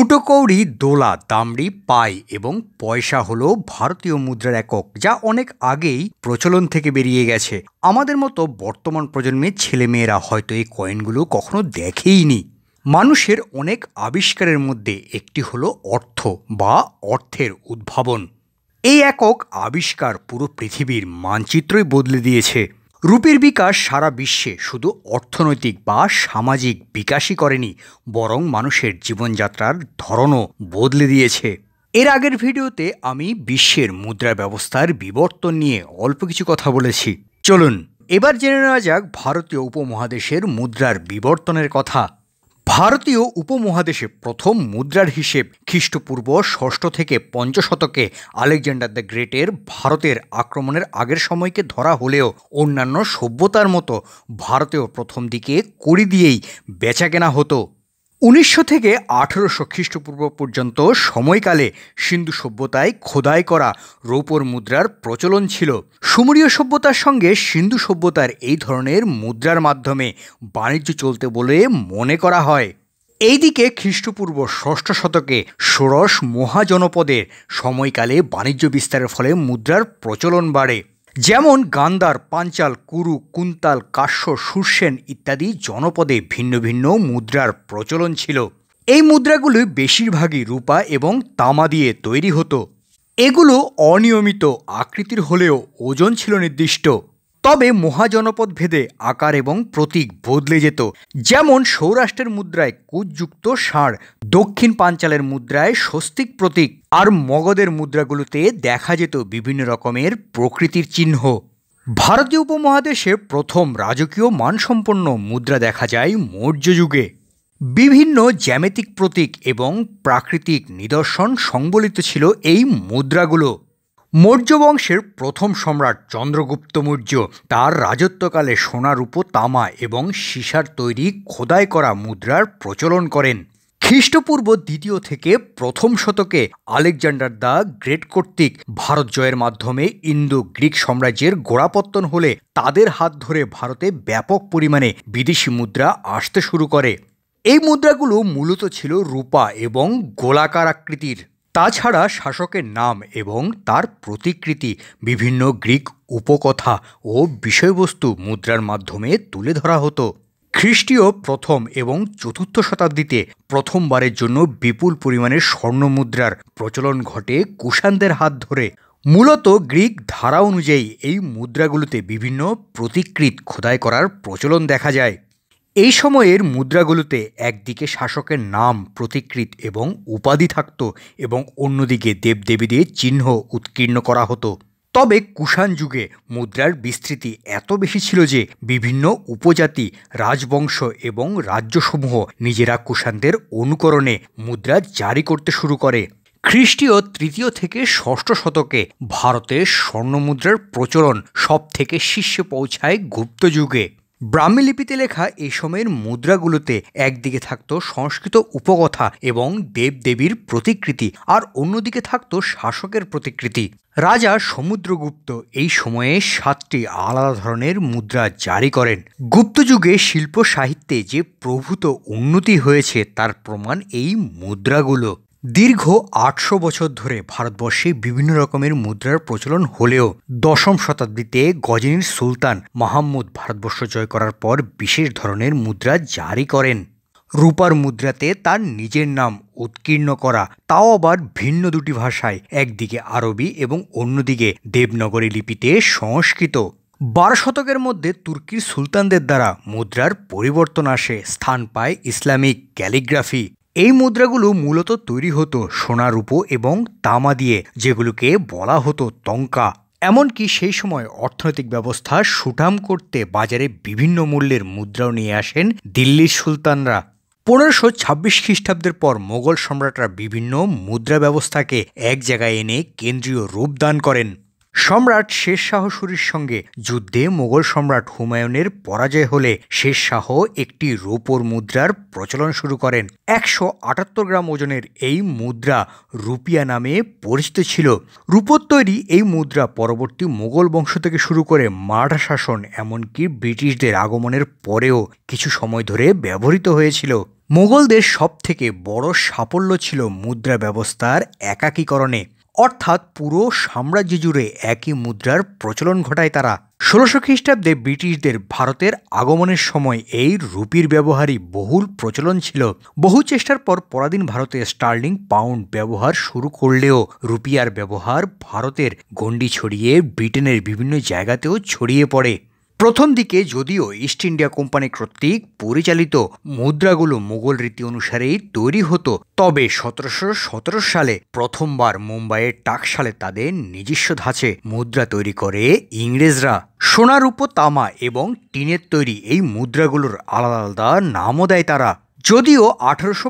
ফুটোকৌড়ি দোলা দামড়ি পাই এবং পয়সা হল ভারতীয় মুদ্রার একক যা অনেক আগেই প্রচলন থেকে বেরিয়ে গেছে আমাদের মতো বর্তমান প্রজন্মের ছেলেমেয়েরা হয়তো এই কয়েনগুলো কখনো দেখেইনি মানুষের অনেক আবিষ্কারের মধ্যে একটি হল অর্থ বা অর্থের উদ্ভাবন এই একক আবিষ্কার পুরো পৃথিবীর মানচিত্রই বদলে দিয়েছে রূপের বিকাশ সারা বিশ্বে শুধু অর্থনৈতিক বা সামাজিক বিকাশই করেনি বরং মানুষের জীবনযাত্রার ধরনও বদলে দিয়েছে এর আগের ভিডিওতে আমি বিশ্বের মুদ্রা ব্যবস্থার বিবর্তন নিয়ে অল্প কিছু কথা বলেছি চলুন এবার জেনে নেওয়া যাক ভারতীয় উপমহাদেশের মুদ্রার বিবর্তনের কথা ভারতীয় উপমহাদেশে প্রথম মুদ্রার হিসেব খ্রিস্টপূর্ব ষষ্ঠ থেকে পঞ্চশতকে আলেকজান্ডার দ্য গ্রেটের ভারতের আক্রমণের আগের সময়কে ধরা হলেও অন্যান্য সভ্যতার মতো ভারতেও প্রথম দিকে কড়ি দিয়েই বেচা কেনা হতো উনিশশো থেকে আঠেরোশো খ্রিস্টপূর্ব পর্যন্ত সময়কালে সিন্ধু সভ্যতায় খোদাই করা রৌপর মুদ্রার প্রচলন ছিল সুমরীয় সভ্যতার সঙ্গে সিন্ধু সভ্যতার এই ধরনের মুদ্রার মাধ্যমে বাণিজ্য চলতে বলে মনে করা হয় এইদিকে খ্রিস্টপূর্ব ষষ্ঠ শতকে ষোড়শ মহাজনপদের সময়কালে বাণিজ্য বিস্তারের ফলে মুদ্রার প্রচলন বাড়ে যেমন গান্দার পাঞ্চাল কুরু কুন্তাল কাশ্য সুরসেন ইত্যাদি জনপদে ভিন্ন ভিন্ন মুদ্রার প্রচলন ছিল এই মুদ্রাগুলি বেশিরভাগই রূপা এবং তামা দিয়ে তৈরি হতো এগুলো অনিয়মিত আকৃতির হলেও ওজন ছিল নির্দিষ্ট তবে মহাজনপদ ভেদে আকার এবং প্রতীক বদলে যেত যেমন সৌরাষ্ট্রের মুদ্রায় কুচযুক্ত ষাঁড় দক্ষিণ পাঞ্চালের মুদ্রায় স্বস্তিক প্রতীক আর মগধের মুদ্রাগুলোতে দেখা যেত বিভিন্ন রকমের প্রকৃতির চিহ্ন ভারতীয় উপমহাদেশে প্রথম রাজকীয় মানসম্পন্ন মুদ্রা দেখা যায় মৌর্য যুগে বিভিন্ন জ্যামিতিক প্রতীক এবং প্রাকৃতিক নিদর্শন সংবলিত ছিল এই মুদ্রাগুলো মৌর্য বংশের প্রথম সম্রাট চন্দ্রগুপ্ত মৌর্য তার রাজত্বকালে সোনা রূপো তামা এবং সীসার তৈরি খোদাই করা মুদ্রার প্রচলন করেন খ্রিস্টপূর্ব দ্বিতীয় থেকে প্রথম শতকে আলেকজান্ডার দ্য গ্রেট কর্তৃক ভারত জয়ের মাধ্যমে ইন্দো গ্রিক সাম্রাজ্যের গোড়াপত্তন হলে তাদের হাত ধরে ভারতে ব্যাপক পরিমাণে বিদেশি মুদ্রা আসতে শুরু করে এই মুদ্রাগুলো মূলত ছিল রূপা এবং গোলাকার আকৃতির তাছাড়া শাসকের নাম এবং তার প্রতিকৃতি বিভিন্ন গ্রিক উপকথা ও বিষয়বস্তু মুদ্রার মাধ্যমে তুলে ধরা হতো খ্রিস্টীয় প্রথম এবং চতুর্থ শতাব্দীতে প্রথমবারের জন্য বিপুল পরিমাণে স্বর্ণ মুদ্রার প্রচলন ঘটে কুষাণদের হাত ধরে মূলত গ্রিক ধারা অনুযায়ী এই মুদ্রাগুলোতে বিভিন্ন প্রতিকৃত খোদাই করার প্রচলন দেখা যায় এই সময়ের মুদ্রাগুলোতে একদিকে শাসকের নাম প্রতিকৃত এবং উপাধি থাকত এবং অন্যদিকে দেবদেবীদের চিহ্ন উৎকীর্ণ করা হতো তবে কুষাণ যুগে মুদ্রার বিস্তৃতি এত বেশি ছিল যে বিভিন্ন উপজাতি রাজবংশ এবং রাজ্যসমূহ নিজেরা কুষাণদের অনুকরণে মুদ্রা জারি করতে শুরু করে খ্রিস্টীয় তৃতীয় থেকে ষষ্ঠ শতকে ভারতের স্বর্ণমুদ্রার প্রচলন সব থেকে শীর্ষে পৌঁছায় গুপ্ত যুগে ব্রাহ্মী লিপিতে লেখা এই সময়ের মুদ্রাগুলোতে একদিকে থাকত সংস্কৃত উপকথা এবং দেবদেবীর প্রতিকৃতি আর অন্যদিকে থাকত শাসকের প্রতিকৃতি রাজা সমুদ্রগুপ্ত এই সময়ে সাতটি আলাদা ধরনের মুদ্রা জারি করেন গুপ্তযুগে শিল্প সাহিত্যে যে প্রভূত উন্নতি হয়েছে তার প্রমাণ এই মুদ্রাগুলো দীর্ঘ আটশো বছর ধরে ভারতবর্ষে বিভিন্ন রকমের মুদ্রার প্রচলন হলেও দশম শতাব্দীতে গজনীর সুলতান মাহমুদ ভারতবর্ষ জয় করার পর বিশেষ ধরনের মুদ্রা জারি করেন রূপার মুদ্রাতে তার নিজের নাম উৎকীর্ণ করা তাও আবার ভিন্ন দুটি ভাষায় একদিকে আরবি এবং অন্যদিকে দেবনগরী লিপিতে সংস্কৃত বারো শতকের মধ্যে তুর্কির সুলতানদের দ্বারা মুদ্রার পরিবর্তন আসে স্থান পায় ইসলামিক ক্যালিগ্রাফি এই মুদ্রাগুলো মূলত তৈরি হতো সোনা রূপো এবং তামা দিয়ে যেগুলোকে বলা হতো তঙ্কা এমনকি সেই সময় অর্থনৈতিক ব্যবস্থা সুঠাম করতে বাজারে বিভিন্ন মূল্যের মুদ্রাও নিয়ে আসেন দিল্লির সুলতানরা পনেরোশো ছাব্বিশ খ্রিস্টাব্দের পর মোগল সম্রাটরা বিভিন্ন মুদ্রা ব্যবস্থাকে এক জায়গায় এনে কেন্দ্রীয় রূপ দান করেন সম্রাট শেষ শাহ সুরির সঙ্গে যুদ্ধে মোগল সম্রাট হুমায়ুনের পরাজয় হলে শেষ শাহ একটি রোপর মুদ্রার প্রচলন শুরু করেন একশো আটাত্তর গ্রাম ওজনের এই মুদ্রা রুপিয়া নামে পরিচিত ছিল রূপোর তৈরি এই মুদ্রা পরবর্তী মোগল বংশ থেকে শুরু করে মারাঠা শাসন এমনকি ব্রিটিশদের আগমনের পরেও কিছু সময় ধরে ব্যবহৃত হয়েছিল মোগলদের সবথেকে বড় সাফল্য ছিল মুদ্রা ব্যবস্থার একাকীকরণে অর্থাৎ পুরো সাম্রাজ্য জুড়ে একই মুদ্রার প্রচলন ঘটায় তারা ষোলোশো খ্রিস্টাব্দে ব্রিটিশদের ভারতের আগমনের সময় এই রুপির ব্যবহারই বহুল প্রচলন ছিল বহু চেষ্টার পর পরাদিন ভারতে স্টার্লিং পাউন্ড ব্যবহার শুরু করলেও রুপিয়ার ব্যবহার ভারতের গণ্ডি ছড়িয়ে ব্রিটেনের বিভিন্ন জায়গাতেও ছড়িয়ে পড়ে প্রথম দিকে যদিও ইস্ট ইন্ডিয়া কোম্পানি কর্তৃক পরিচালিত মুদ্রাগুলো মুঘল রীতি অনুসারেই তৈরি হতো তবে সতেরোশো সতেরো সালে প্রথমবার মুম্বাইয়ের টাকশালে তাদের নিজস্ব ধাঁচে মুদ্রা তৈরি করে ইংরেজরা সোনারূপ তামা এবং টিনের তৈরি এই মুদ্রাগুলোর আলাদা আলাদা নামও দেয় তারা যদিও আঠারোশো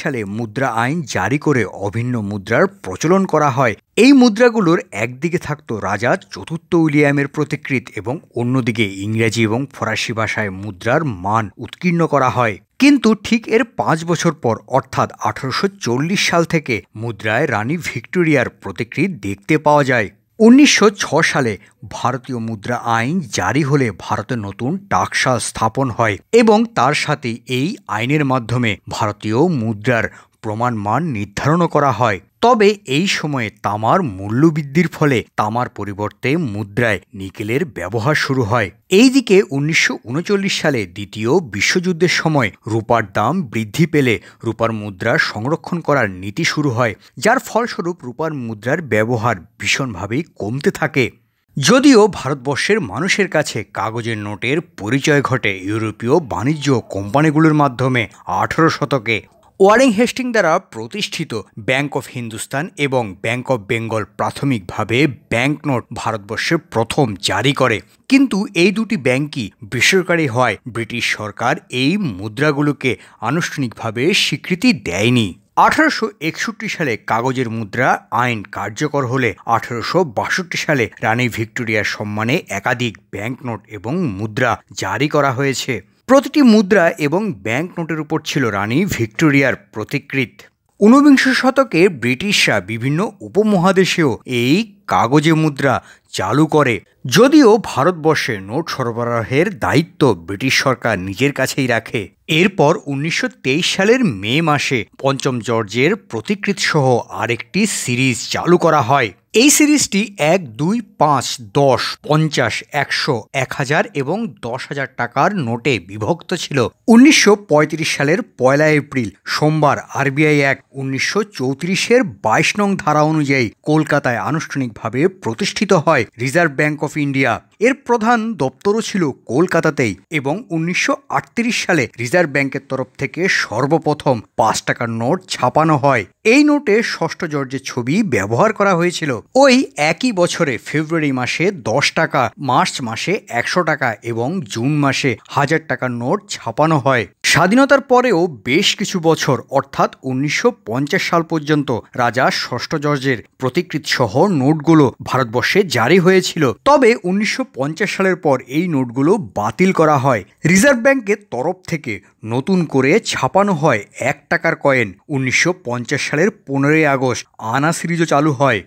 সালে মুদ্রা আইন জারি করে অভিন্ন মুদ্রার প্রচলন করা হয় এই মুদ্রাগুলোর একদিকে থাকত রাজা চতুর্থ উইলিয়ামের প্রতিকৃত এবং অন্যদিকে ইংরেজি এবং ফরাসি ভাষায় মুদ্রার মান উৎকীর্ণ করা হয় কিন্তু ঠিক এর পাঁচ বছর পর অর্থাৎ আঠারোশো সাল থেকে মুদ্রায় রানী ভিক্টোরিয়ার প্রতিকৃত দেখতে পাওয়া যায় উনিশশো সালে ভারতীয় মুদ্রা আইন জারি হলে ভারতে নতুন টাকশাল স্থাপন হয় এবং তার সাথে এই আইনের মাধ্যমে ভারতীয় মুদ্রার প্রমাণ মান নির্ধারণও করা হয় তবে এই সময়ে তামার মূল্যবৃদ্ধির ফলে তামার পরিবর্তে মুদ্রায় নিকেলের ব্যবহার শুরু হয় এইদিকে উনিশশো সালে দ্বিতীয় বিশ্বযুদ্ধের সময় রূপার দাম বৃদ্ধি পেলে রূপার মুদ্রা সংরক্ষণ করার নীতি শুরু হয় যার ফলস্বরূপ রূপার মুদ্রার ব্যবহার ভীষণভাবেই কমতে থাকে যদিও ভারতবর্ষের মানুষের কাছে কাগজের নোটের পরিচয় ঘটে ইউরোপীয় বাণিজ্য কোম্পানিগুলোর মাধ্যমে আঠারো শতকে ওয়ারিং হেস্টিং দ্বারা প্রতিষ্ঠিত ব্যাংক অফ হিন্দুস্তান এবং ব্যাংক অফ বেঙ্গল প্রাথমিকভাবে ব্যাংক নোট ভারতবর্ষে প্রথম জারি করে কিন্তু এই দুটি ব্যাংকই বেসরকারি হয় ব্রিটিশ সরকার এই মুদ্রাগুলোকে আনুষ্ঠানিকভাবে স্বীকৃতি দেয়নি আঠারোশো সালে কাগজের মুদ্রা আইন কার্যকর হলে আঠারোশো সালে রানী ভিক্টোরিয়ার সম্মানে একাধিক ব্যাংক নোট এবং মুদ্রা জারি করা হয়েছে প্রতিটি মুদ্রা এবং ব্যাংক নোটের উপর ছিল রানী ভিক্টোরিয়ার প্রতিকৃত ঊনবিংশ শতকে ব্রিটিশরা বিভিন্ন উপমহাদেশেও এই কাগজে মুদ্রা চালু করে যদিও ভারতবর্ষে নোট সরবরাহের দায়িত্ব ব্রিটিশ সরকার নিজের কাছেই রাখে এরপর উনিশশো সালের মে মাসে পঞ্চম জর্জের প্রতিকৃত সহ আরেকটি সিরিজ চালু করা হয় এই সিরিজটি এক দুই পাঁচ দশ পঞ্চাশ একশো এক হাজার এবং দশ হাজার টাকার নোটে বিভক্ত ছিল উনিশশো সালের পয়লা এপ্রিল সোমবার আরবিআই এক উনিশশো চৌত্রিশের বাইশ নং ধারা অনুযায়ী কলকাতায় আনুষ্ঠানিকভাবে প্রতিষ্ঠিত হয় রিজার্ভ ব্যাঙ্ক অফ ইন্ডিয়া এর প্রধান দপ্তরও ছিল কলকাতাতেই এবং উনিশশো সালে রিজার্ভ ব্যাংকের তরফ থেকে সর্বপ্রথম পাঁচ টাকার নোট ছাপানো হয় এই নোটে ষষ্ঠ জর্জের ছবি ব্যবহার করা হয়েছিল ওই একই বছরে ফেব্রুয়ারি মাসে দশ টাকা মার্চ মাসে একশো টাকা এবং জুন মাসে হাজার টাকার নোট ছাপানো হয় স্বাধীনতার পরেও বেশ কিছু বছর অর্থাৎ উনিশশো সাল পর্যন্ত রাজা ষষ্ঠ জর্জের প্রতিকৃত সহ নোটগুলো ভারতবর্ষে জারি হয়েছিল তবে উনিশশো সালের পর এই নোটগুলো বাতিল করা হয় রিজার্ভ ব্যাংকের তরফ থেকে নতুন করে ছাপানো হয় এক টাকার কয়েন উনিশশো সালের পনেরোই আগস্ট আনা সিরিজও চালু হয়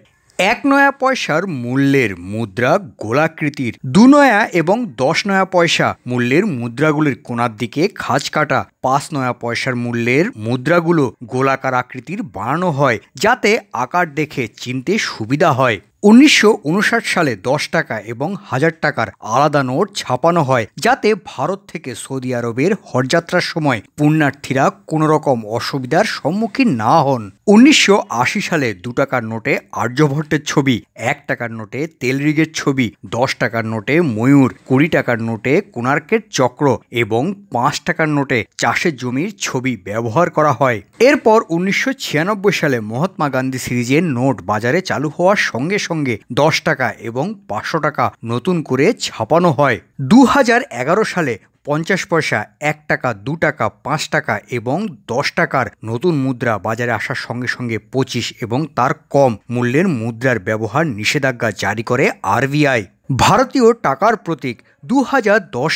এক নয়া পয়সার মূল্যের মুদ্রা গোলাকৃতির দু নয়া এবং দশ নয়া পয়সা মূল্যের মুদ্রাগুলির কোনার দিকে খাঁজ কাটা পাঁচ নয়া পয়সার মূল্যের মুদ্রাগুলো গোলাকার আকৃতির বানানো হয় যাতে আকার দেখে চিনতে সুবিধা হয় উনিশশো সালে দশ টাকা এবং হাজার টাকার আলাদা নোট ছাপানো হয় যাতে ভারত থেকে সৌদি আরবের হজযাত্রার সময় পুণ্যার্থীরা কোনোরকম অসুবিধার সম্মুখীন না হন উনিশশো সালে দু টাকার নোটে আর্যভট্টের ছবি এক টাকার নোটে তেলরিগের ছবি দশ টাকার নোটে ময়ূর কুড়ি টাকার নোটে কোণার্কের চক্র এবং পাঁচ টাকার নোটে চাষের জমির ছবি ব্যবহার করা হয় এরপর উনিশশো সালে মহাত্মা গান্ধী সিরিজের নোট বাজারে চালু হওয়ার সঙ্গে সঙ্গে দশ টাকা এবং পাঁচশো টাকা নতুন করে ছাপানো হয় দু সালে পঞ্চাশ পয়সা এক টাকা দু টাকা পাঁচ টাকা এবং দশ টাকার নতুন মুদ্রা বাজারে আসার সঙ্গে সঙ্গে পঁচিশ এবং তার কম মূল্যের মুদ্রার ব্যবহার নিষেধাজ্ঞা জারি করে আরবিআই ভারতীয় টাকার প্রতীক দু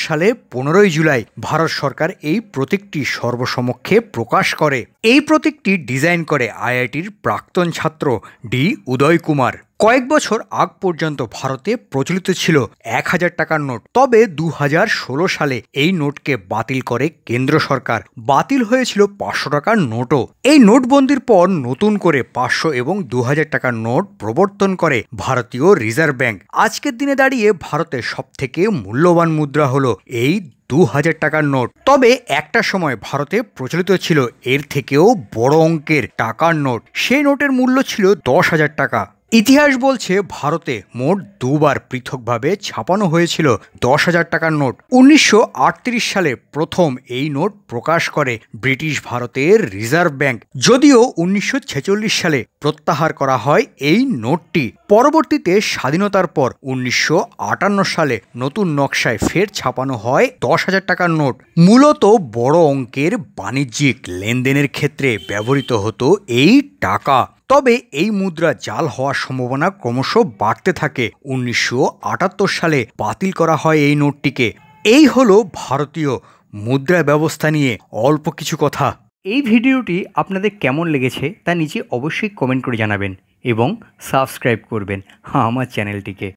সালে পনেরোই জুলাই ভারত সরকার এই প্রতীকটি সর্বসমক্ষে প্রকাশ করে এই প্রতীকটি ডিজাইন করে আইআইটির প্রাক্তন ছাত্র ডি উদয় কুমার কয়েক বছর আগ পর্যন্ত ভারতে প্রচলিত ছিল এক হাজার টাকার নোট তবে দু সালে এই নোটকে বাতিল করে কেন্দ্র সরকার বাতিল হয়েছিল পাঁচশো টাকার নোটও এই নোটবন্দির পর নতুন করে পাঁচশো এবং দু টাকার নোট প্রবর্তন করে ভারতীয় রিজার্ভ ব্যাংক আজকের দিনে দাঁড়িয়ে ভারতের সবথেকে মূল্যবান মুদ্রা হলো এই দু হাজার টাকার নোট তবে একটা সময় ভারতে প্রচলিত ছিল এর থেকেও বড় অঙ্কের টাকার নোট সেই নোটের মূল্য ছিল দশ হাজার টাকা ইতিহাস বলছে ভারতে মোট দুবার পৃথকভাবে ছাপানো হয়েছিল দশ হাজার টাকার নোট উনিশশো সালে প্রথম এই নোট প্রকাশ করে ব্রিটিশ ভারতের রিজার্ভ ব্যাংক যদিও উনিশশো সালে প্রত্যাহার করা হয় এই নোটটি পরবর্তীতে স্বাধীনতার পর উনিশশো সালে নতুন নকশায় ফের ছাপানো হয় দশ হাজার টাকার নোট মূলত বড় অঙ্কের বাণিজ্যিক লেনদেনের ক্ষেত্রে ব্যবহৃত হতো এই টাকা তবে এই মুদ্রা জাল হওয়ার সম্ভাবনা ক্রমশ বাড়তে থাকে উনিশশো সালে বাতিল করা হয় এই নোটটিকে এই হলো ভারতীয় মুদ্রা ব্যবস্থা নিয়ে অল্প কিছু কথা এই ভিডিওটি আপনাদের কেমন লেগেছে তা নিচে অবশ্যই কমেন্ট করে জানাবেন এবং সাবস্ক্রাইব করবেন আমার চ্যানেলটিকে